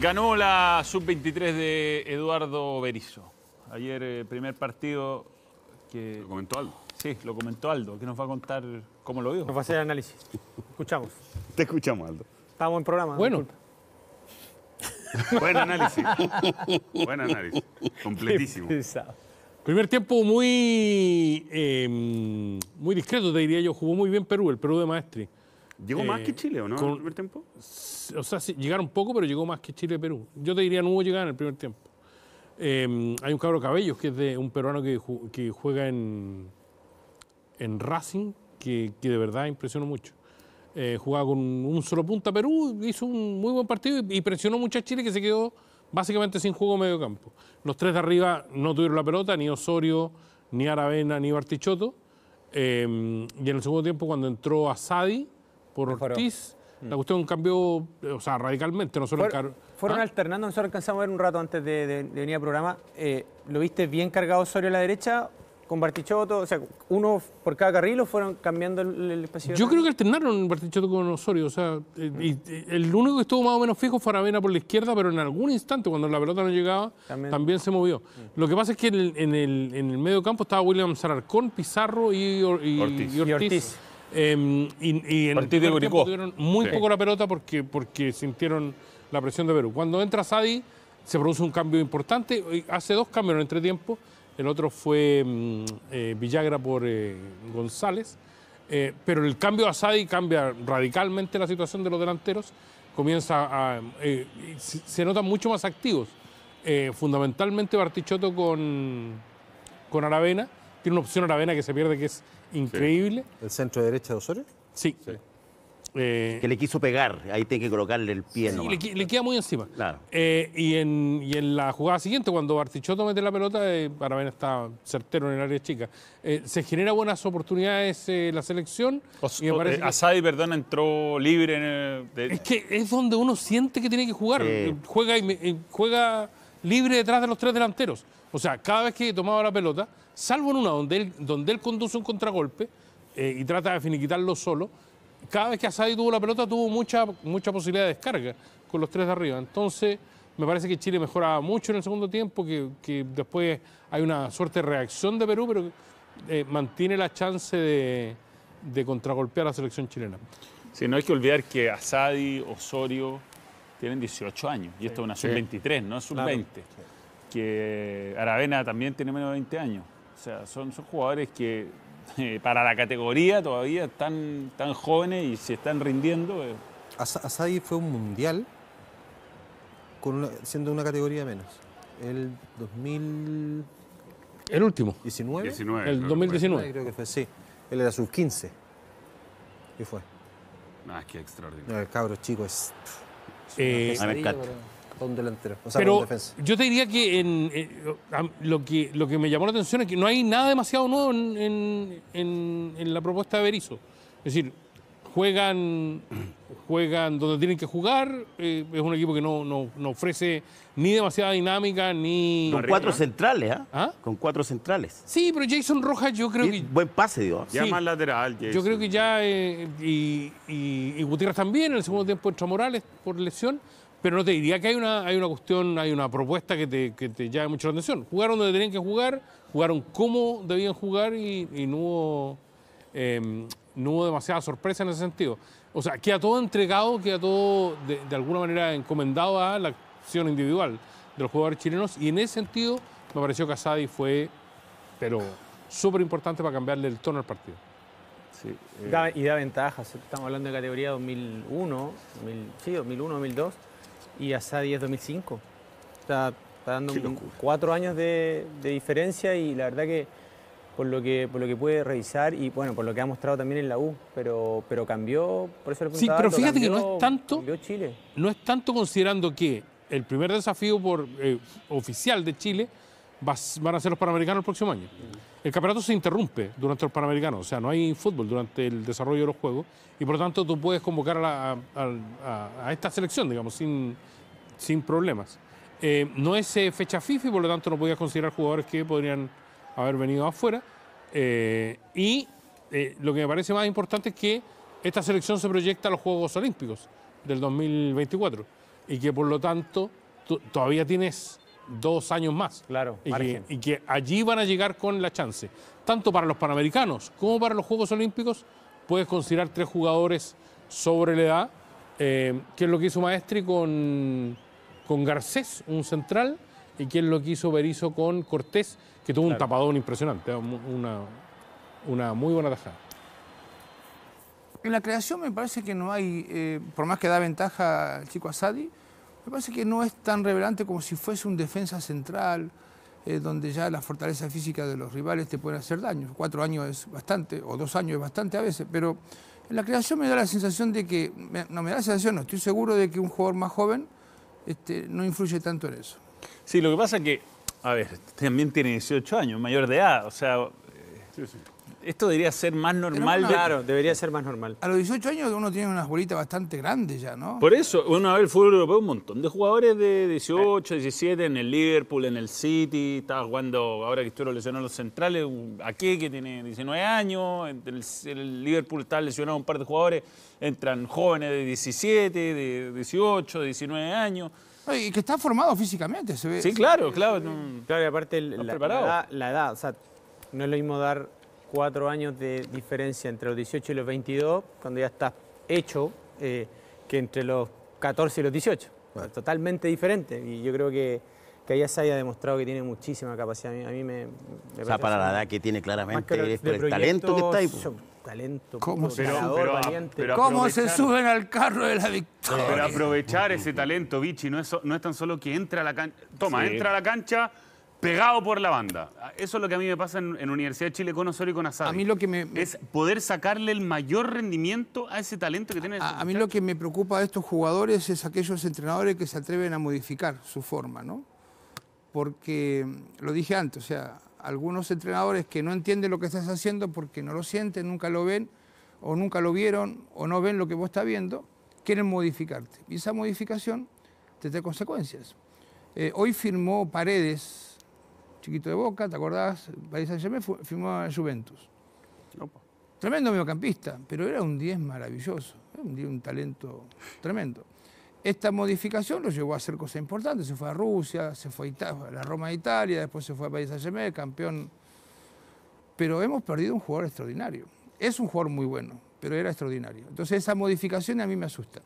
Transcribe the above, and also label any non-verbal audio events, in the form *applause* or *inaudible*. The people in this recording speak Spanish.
Ganó la sub-23 de Eduardo Berizzo. Ayer, eh, primer partido que... Lo comentó Aldo. Sí, lo comentó Aldo, que nos va a contar cómo lo vio. Nos va a hacer análisis. Escuchamos. Te escuchamos, Aldo. Estamos en programa. Bueno. *laughs* Buen análisis. Buen análisis. Completísimo. Primer tiempo muy, eh, muy discreto, te diría yo. Jugó muy bien Perú, el Perú de Maestri. ¿Llegó más que eh, Chile o no con, en el primer tiempo? O sea, sí, llegaron poco, pero llegó más que Chile-Perú. Yo te diría, no hubo llegada en el primer tiempo. Em, hay un cabro Cabellos, que es de un peruano que, juega en, en Racing, que, de verdad impresionó mucho. Eh, jugaba con un solo punta Perú, hizo un muy buen partido y, presionó mucho a Chile que se quedó básicamente sin juego medio campo. Los tres de arriba no tuvieron la pelota, ni Osorio, ni Aravena, ni Bartichotto. Em, y en el segundo tiempo, cuando entró a Sadi por Ortiz. Mm. La cuestión cambió, o sea, radicalmente. No solo fueron, ¿Ah? alternando, nosotros alcanzamos a ver un rato antes de, venir al programa. Eh, ¿Lo viste bien cargado Osorio a la derecha con Bartichoto, O sea, ¿uno por cada carril o fueron cambiando el, espacio? Yo creo que alternaron Bartichotto con Osorio. O sea, eh, mm. y, eh, el único que estuvo más o menos fijo fue Aravena por la izquierda, pero en algún instante, cuando la pelota no llegaba, también, se movió. Mm. Lo que pasa es que en el, en el, medio campo estaba William Sararcón, Pizarro y, Ortiz. Em, y, y, en Partido el tiempo tuvieron muy poco la pelota porque, porque sintieron la presión de Perú. Cuando entra Sadi, se produce un cambio importante. Hace dos cambios en el entretiempo. El otro fue em, eh, Villagra por eh, González. Eh, pero el cambio a Sadi cambia radicalmente la situación de los delanteros. Comienza a. Se, notan mucho más activos. fundamentalmente Bartichotto con, con Aravena. Tiene una opción Aravena que se pierde que es increíble. ¿El centro de derecha de Osorio? Sí. Eh, que le quiso pegar, ahí tiene que colocarle el pie. Sí, Le, le, queda muy encima. Claro. Eh, y, en, la jugada siguiente, cuando Bartichotto mete la pelota, eh, para ver está certero en el área chica. se genera buenas oportunidades la selección. y Asadi, perdón, entró libre. En Es que es donde uno siente que tiene que jugar. Juega, y, juega libre detrás de los tres delanteros. O sea, cada vez que tomaba la pelota, salvo en una donde él, donde él conduce un contragolpe eh, y trata de finiquitarlo solo, cada vez que Asadi tuvo la pelota tuvo mucha, mucha posibilidad de descarga con los tres de arriba. Entonces, me parece que Chile mejoraba mucho en el segundo tiempo, que, después hay una suerte de reacción de Perú, pero eh, mantiene la chance de, de contragolpear a la selección chilena. Sí, no hay que olvidar que Asadi, Osorio, tienen 18 años y esto es una sub-23, no es un 20 que Aravena también tiene menos de 20 años. O sea, son, jugadores que *laughs* eh, para la categoría todavía están tan jóvenes y se están rindiendo. Eh. fue un mundial siendo una categoría menos. El 2000... El último. 19. 19 el 2019. Creo que fue, sí. Él era sus 15. Y fue. Ah, qué extraordinario. el cabro chico es... Eh, delantero, Pero Yo te diría que en, eh, lo que lo que me llamó la atención es que no hay nada demasiado nuevo en, en la propuesta de Berizzo. Es decir, juegan, juegan donde tienen que jugar, eh, es un equipo que no, no, no, ofrece ni demasiada dinámica, ni... Con cuatro ¿Ah? centrales, ¿ah? ¿ah? Con cuatro centrales. Sí, pero Jason Rojas yo creo que... Buen pase, Dios Ya más lateral, Yo creo que ya... Eh, y, y, Gutiérrez también, en el segundo tiempo entra Morales por lesión. Pero no te diría que hay una, hay una cuestión, hay una propuesta que te, que llama mucho la atención. Jugaron donde tenían que jugar, jugaron como debían jugar y, no, hubo, em, no hubo demasiada sorpresa en ese sentido. O sea, queda todo entregado, queda todo de, alguna manera encomendado a la acción individual de los jugadores chilenos y en ese sentido me pareció que Asadi fue, pero súper importante para cambiarle el tono al partido. Sí, eh. y da ventajas, estamos hablando de categoría 2001, sí, 2001, 2002 y Asadi es 2005. está dando cuatro años de, diferencia y la verdad que por lo que por lo que puede revisar y bueno, por lo que ha mostrado también en la U, pero pero cambió, por eso Sí, pero fíjate que no es tanto No es tanto considerando que el primer desafío por eh, oficial de Chile van a ser los Panamericanos el próximo año. El campeonato se interrumpe durante los Panamericanos, o sea, no hay fútbol durante el desarrollo de los Juegos y por lo tanto tú puedes convocar a, esta selección, digamos, sin, problemas. Eh, no es eh, fecha FIFA y por lo tanto no podías considerar jugadores que podrían haber venido afuera. Eh, y lo que me parece más importante es que esta selección se proyecta a los Juegos Olímpicos del 2024 y que por lo tanto todavía tienes dos años más. Claro, y que, allí van a llegar con la chance. Tanto para los Panamericanos como para los Juegos Olímpicos, puedes considerar tres jugadores sobre la edad, eh, qué es lo que hizo Maestri con, con Garcés, un central, y qué es lo que hizo berizo con Cortés, que tuvo un tapadón impresionante, eh, una, muy buena tajada. En la creación me parece que no hay, eh, por más que da ventaja al chico Asadi, pasa es que no es tan revelante como si fuese un defensa central, eh, donde ya la fortaleza física de los rivales te pueden hacer daño. Cuatro años es bastante, o dos años es bastante a veces, pero en la creación me da la sensación de que, no me da la sensación, no, estoy seguro de que un jugador más joven este, no influye tanto en eso. Sí, lo que pasa es que, a ver, este también tiene 18 años, mayor de edad, o sea esto debería ser más normal. Claro, debería ser más normal. A los 18 años uno tiene unas bolitas bastante grandes ya, ¿no? Por eso, uno ve el fútbol europeo, un montón de jugadores de 18, 17, en el Liverpool, en el City, estaba jugando, ahora que estuvieron lesionado los centrales, aquí que tiene 19 años, en el, Liverpool está lesionado un par de jugadores, entran jóvenes de 17, de 18, 19 años. Y que está formado físicamente, se ve. Sí, claro, claro. claro, y aparte la, edad, la edad, o sea, no es lo mismo dar cuatro años de diferencia entre los 18 y los 22, cuando ya estás hecho, eh, que entre los 14 y los 18. Totalmente diferente. Y yo creo que, que se haya demostrado que tiene muchísima capacidad. A mí, me, para la edad que tiene claramente, el talento que está ahí. Talento, ¿Cómo, se, ¿Cómo se suben al carro de la victoria? Pero aprovechar ese talento, Vichy, no es, no es tan solo que entra a la cancha. Toma, entra a la cancha pegado por la banda. Eso es lo que a mí me pasa en, Universidad de Chile con Osorio y con Asadi. A mí lo que me, Es poder sacarle el mayor rendimiento a ese talento que tiene. A, mí lo que me preocupa de estos jugadores es aquellos entrenadores que se atreven a modificar su forma, ¿no? Porque, mm, lo dije antes, o sea, algunos entrenadores que no entienden lo que estás haciendo porque no lo sienten, nunca lo ven, o nunca lo vieron, o no ven lo que vos estás viendo, quieren modificarte. Y esa modificación te da consecuencias. Eh, hoy firmó Paredes chiquito de Boca, ¿te acordás? París saint firmó a Juventus. Tremendo mediocampista, pero era un 10 maravilloso, un, un talento tremendo. Esta modificación lo llevó a hacer cosas importantes, se fue a Rusia, se fue a, la Roma de Italia, después se fue a París saint campeón. Pero hemos perdido un jugador extraordinario. Es un jugador muy bueno, pero era extraordinario. Entonces esa modificación a mí me asusta.